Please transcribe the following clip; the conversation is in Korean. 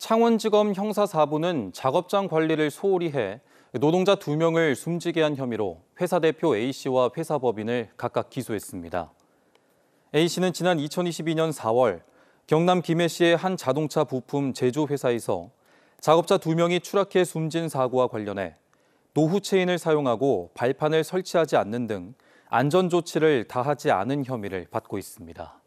창원지검 형사 4부는 작업장 관리를 소홀히 해 노동자 2명을 숨지게 한 혐의로 회사 대표 A씨와 회사 법인을 각각 기소했습니다. A씨는 지난 2022년 4월 경남 김해시의 한 자동차 부품 제조 회사에서 작업자 2명이 추락해 숨진 사고와 관련해 노후 체인을 사용하고 발판을 설치하지 않는 등 안전 조치를 다하지 않은 혐의를 받고 있습니다.